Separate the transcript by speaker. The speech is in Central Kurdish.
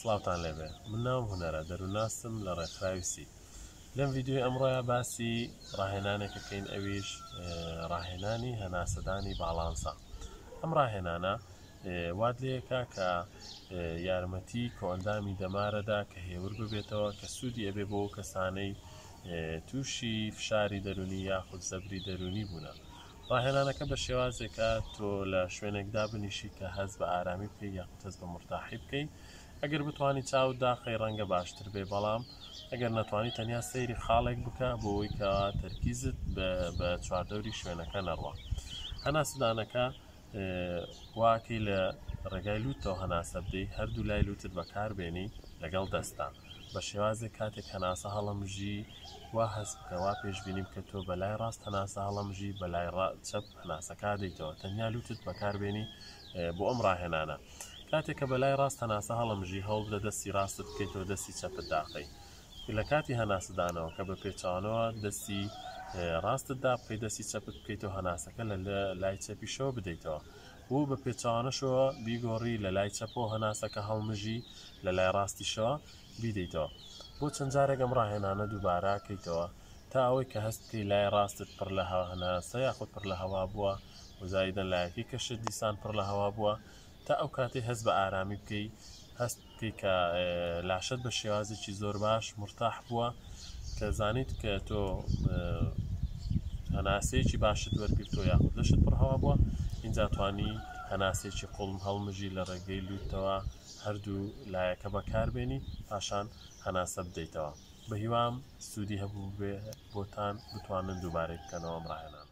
Speaker 1: سلااوان لێبێ من ناو هوەرە دەروناسم لە ڕێکخراویسی لەم یددیوی ئەمڕۆە باسی ڕاهێنانێکەکەین ئەویش ڕاهێنانی هەناسەدانی باڵانسا ئەم ڕاهێنانە واد لەکە کە یارمەتی کۆندامی دەمارەدا کە هێور ببێتەوە کە سوودی ئەبێ بۆ کەسانەی تووشی فشاری دەرونی یاخود زەبری دەرونی بوونە. ڕاهێنانەکە بە شێوازێکە تۆ لە شوێنێکدا بنیشی کە هەز بە ئارامی پێی یا قوتەز بە مرتاحی بکەیت ئەگەر بتانی چاو داخی ڕەنگە باشتر بێ بەڵام ئەگەر ناتوانانی تەنیا سەیری خاڵێک بکە بۆەوەی کە تەرکیزت بە چواردەوری شوێنەکە نەڕوە هەناسدانەکە واکەی لە ڕێگای لوتەوە هەناسە بدەی هەردوو لای لوتت بەکاربێنی لەگەڵ دەستان بە شێوازی کاتێک هەناسە هەڵەمژی وا هەست بکەوا پێشببینیم کە تۆ بەلای ڕاست هەناسە هەڵەمژی بەلای چەپ هەناسەکە دەیتەوە تەنیا لوتت بەکاربێنی بۆ ئەم ڕاهێنانە کاتێک کە بەلای ڕاست هەناسە هەڵەمژی هەڵ بدە دەستی ڕاست بکەیتەوە دەستی چەپت داخی لە کاتی هەناسەدانەوە کە بە پێچانەوە دەستی ڕاستتدا پێی دەستی چەپت بکەیتەوە هەناسەکە لە لای چەپیشەوە بدەیتەوە. و بە پێچانەشەوە بیگۆڕی لە لای چەپۆ هەناسەکە هەڵمژی لە لای ڕاستیشەوە بیدەیتەوە بۆ چەند جارێکم ڕاهێنانە دووبارە کەیتەوە تا ئەوەی کە هەستی لای ڕاستت پڕ لە هەناسە یاخود پڕ لە هەوا بووە وزایدە لایەکی کەشت دیسان پڕ لە هەوا بووە تا ئەو کاتی هەست بە ئارامی بکەی هەستی کە لاشت بە شێوازێکی زۆر باش مرتاح بووە کە زانیت کە تۆ هەناسەیەکی باشت وەرگرتۆ یاخود لەشت پڕ هەوا بووە اینجاتوانی هەناسێکی قوڵم هەڵمژی لە ڕێگەی لوتەوە هەردوو لایەکە بەکاربێنی پاشان هەناسە بدەیتەوە بە هیوام سوودی هەبوو بێ بۆتان بتوانن دووبارەی بکەنەوە ڕاهێنان